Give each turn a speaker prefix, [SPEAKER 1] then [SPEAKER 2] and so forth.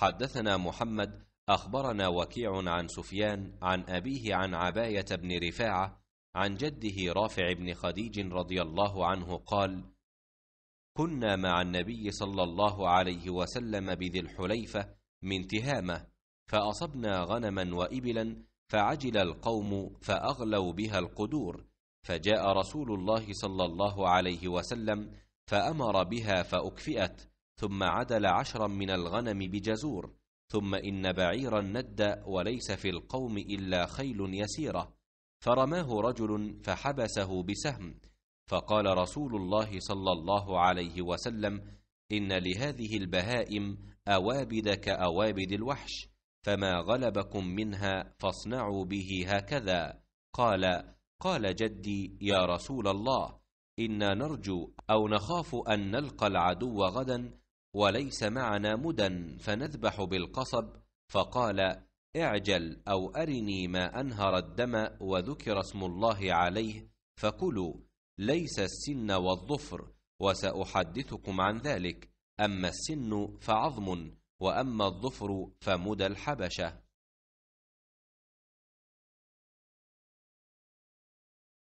[SPEAKER 1] حدثنا محمد اخبرنا وكيع عن سفيان عن ابيه عن عبايه بن رفاعه عن جده رافع بن خديج رضي الله عنه قال كنا مع النبي صلى الله عليه وسلم بذي الحليفه من تهامه فاصبنا غنما وابلا فعجل القوم فاغلوا بها القدور فجاء رسول الله صلى الله عليه وسلم فامر بها فاكفئت ثم عدل عشرا من الغنم بجزور ثم إن بعيرا ند وليس في القوم إلا خيل يسيرة فرماه رجل فحبسه بسهم فقال رسول الله صلى الله عليه وسلم إن لهذه البهائم أوابد كأوابد الوحش فما غلبكم منها فاصنعوا به هكذا قال قال جدي يا رسول الله إنا نرجو أو نخاف أن نلقى العدو غدا وليس معنا مدى فنذبح بالقصب فقال اعجل او ارني ما انهر الدم وذكر اسم الله عليه فكلوا ليس السن والظفر وساحدثكم عن ذلك اما السن فعظم واما الظفر فمدى الحبشه